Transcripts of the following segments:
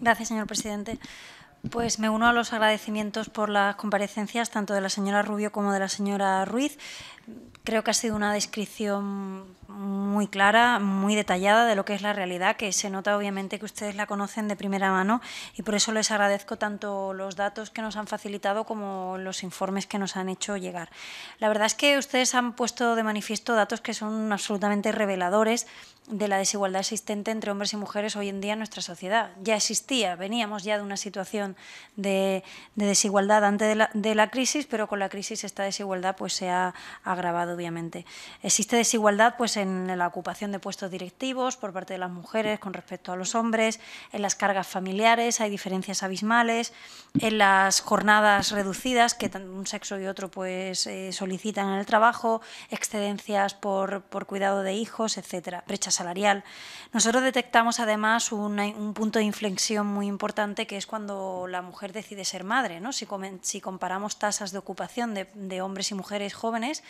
Gracias, señor presidente. Pues me uno a los agradecimientos por las comparecencias tanto de la señora Rubio como de la señora Ruiz. Creo que ha sido una descripción muy clara, muy detallada de lo que es la realidad, que se nota obviamente que ustedes la conocen de primera mano y por eso les agradezco tanto los datos que nos han facilitado como los informes que nos han hecho llegar. La verdad es que ustedes han puesto de manifiesto datos que son absolutamente reveladores de la desigualdad existente entre hombres y mujeres hoy en día en nuestra sociedad. Ya existía, veníamos ya de una situación de, desigualdad antes de la, crisis, pero con la crisis esta desigualdad pues se ha agravado obviamente. Existe desigualdad pues en la ocupación de puestos directivos por parte de las mujeres con respecto a los hombres, en las cargas familiares hay diferencias abismales, en las jornadas reducidas que un sexo y otro pues eh, solicitan en el trabajo, excedencias por, por cuidado de hijos, etcétera, brecha salarial. Nosotros detectamos además un punto de inflexión muy importante que es cuando la mujer decide ser madre, ¿no? Si, si comparamos tasas de ocupación de, hombres y mujeres jóvenes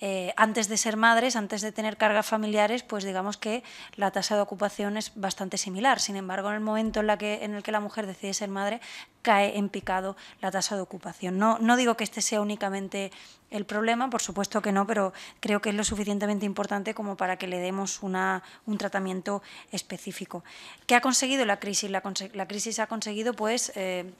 eh, antes de ser madres, antes de tener cargas cargas familiares, pues digamos que la tasa de ocupación es bastante similar. Sin embargo, en el momento en, la que, en el que la mujer decide ser madre, cae en picado la tasa de ocupación. No, no digo que este sea únicamente el problema, por supuesto que no, pero creo que es lo suficientemente importante como para que le demos una, un tratamiento específico. ¿Qué ha conseguido la crisis? La, crisis ha conseguido pues eh,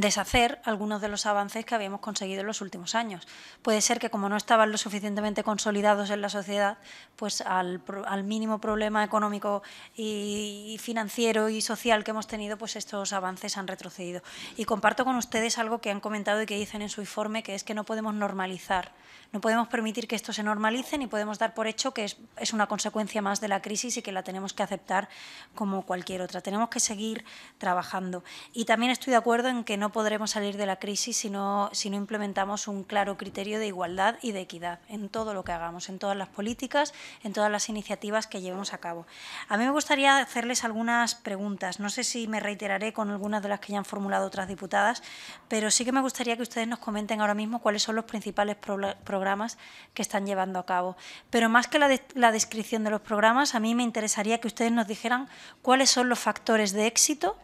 deshacer algunos de los avances que habíamos conseguido en los últimos años. Puede ser que como no estaban lo suficientemente consolidados en la sociedad, pues al, mínimo problema económico y, financiero y social que hemos tenido, pues estos avances han retrocedido. Y comparto con ustedes algo que han comentado y que dicen en su informe, que es que no podemos normalizar, no podemos permitir que esto se normalice ni podemos dar por hecho que es, es una consecuencia más de la crisis y que la tenemos que aceptar como cualquier otra. Tenemos que seguir trabajando. Y también estoy de acuerdo en que no no podremos salir de la crisis si no, si no implementamos un claro criterio de igualdad y de equidad en todo lo que hagamos, en todas las políticas, en todas las iniciativas que llevemos a cabo. A mí me gustaría hacerles algunas preguntas. No sé si me reiteraré con algunas de las que ya han formulado otras diputadas, pero sí que me gustaría que ustedes nos comenten ahora mismo cuáles son los principales programas que están llevando a cabo. Pero más que la, la descripción de los programas, a mí me interesaría que ustedes nos dijeran cuáles son los factores de éxito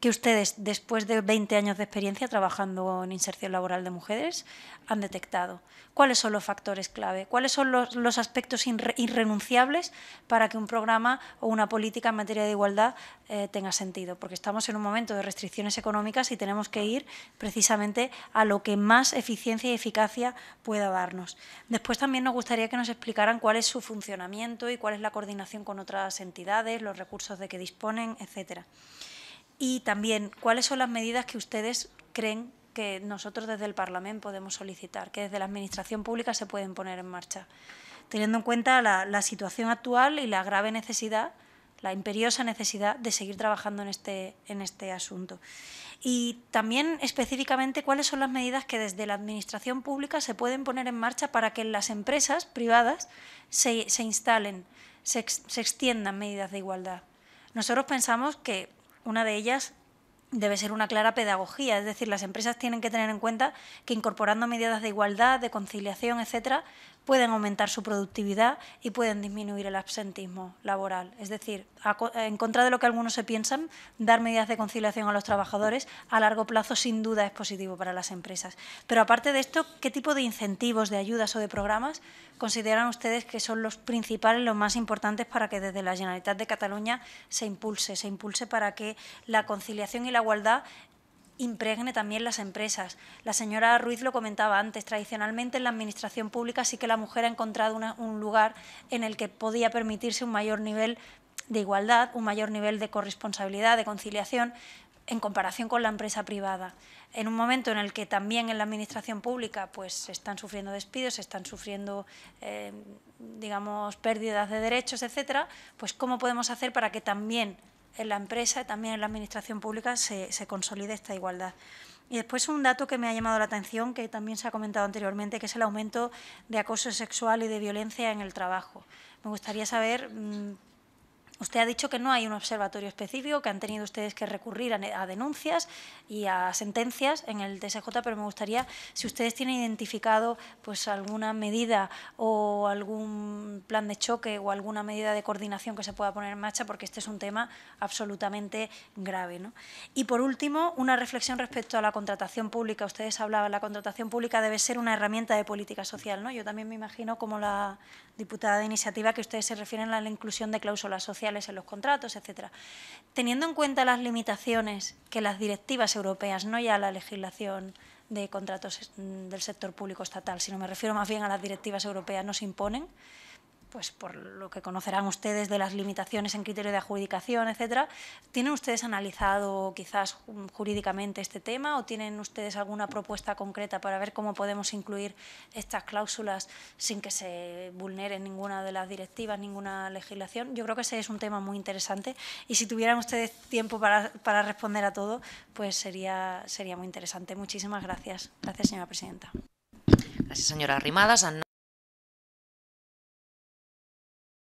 que ustedes, después de 20 años de experiencia trabajando en inserción laboral de mujeres, han detectado? ¿Cuáles son los factores clave? ¿Cuáles son los, aspectos irrenunciables para que un programa o una política en materia de igualdad eh, tenga sentido? Porque estamos en un momento de restricciones económicas y tenemos que ir precisamente a lo que más eficiencia y eficacia pueda darnos. Después también nos gustaría que nos explicaran cuál es su funcionamiento y cuál es la coordinación con otras entidades, los recursos de que disponen, etcétera. Y también, ¿cuáles son las medidas que ustedes creen que nosotros desde el Parlamento podemos solicitar, que desde la Administración Pública se pueden poner en marcha, teniendo en cuenta la, situación actual y la grave necesidad, la imperiosa necesidad de seguir trabajando en este, en este asunto? Y también específicamente cuáles son las medidas que desde la Administración Pública se pueden poner en marcha para que las empresas privadas se, instalen, se, se extiendan medidas de igualdad. Nosotros pensamos que una de ellas debe ser una clara pedagogía, es decir, las empresas tienen que tener en cuenta que incorporando medidas de igualdad, de conciliación, etcétera, pueden aumentar su productividad y pueden disminuir el absentismo laboral. Es decir, en contra de lo que algunos se piensan, dar medidas de conciliación a los trabajadores a largo plazo sin duda es positivo para las empresas. Pero aparte de esto, ¿qué tipo de incentivos, de ayudas o de programas consideran ustedes que son los principales, los más importantes para que desde la Generalitat de Cataluña se impulse, se impulse para que la conciliación y la igualdad impregne también las empresas. La señora Ruiz lo comentaba antes, tradicionalmente en la administración pública sí que la mujer ha encontrado un lugar en el que podía permitirse un mayor nivel de igualdad, un mayor nivel de corresponsabilidad, de conciliación, en comparación con la empresa privada. En un momento en el que también en la administración pública pues, se están sufriendo despidos, se están sufriendo, eh, digamos, pérdidas de derechos, etcétera, pues cómo podemos hacer para que también en la empresa y también en la administración pública se, consolide esta igualdad. Y después un dato que me ha llamado la atención, que también se ha comentado anteriormente, que es el aumento de acoso sexual y de violencia en el trabajo. Me gustaría saber mm, Usted ha dicho que no hay un observatorio específico, que han tenido ustedes que recurrir a, denuncias y a sentencias en el TSJ, pero me gustaría si ustedes tienen identificado pues alguna medida o algún plan de choque o alguna medida de coordinación que se pueda poner en marcha, porque este es un tema absolutamente grave. Y por último, una reflexión respecto a la contratación pública. Ustedes hablaban, la contratación pública debe ser una herramienta de política social. ¿no? Yo también me imagino, como la diputada de iniciativa, que ustedes se refieren a la inclusión de cláusulas sociales en los contratos, etcétera. Teniendo en cuenta las limitaciones que las directivas europeas, no ya la legislación de contratos mm, del sector público estatal, sino me refiero más bien a las directivas europeas, nos imponen, pues por lo que conocerán ustedes de las limitaciones en criterio de adjudicación, etcétera, ¿tienen ustedes analizado quizás mm, jurídicamente este tema o tienen ustedes alguna propuesta concreta para ver cómo podemos incluir estas cláusulas sin que se vulneren ninguna de las directivas, ninguna legislación? Yo creo que ese es un tema muy interesante y si tuvieran ustedes tiempo para, responder a todo, pues sería, sería muy interesante. Muchísimas gracias. Gracias, señora presidenta. Gracias, señora Arrimadas.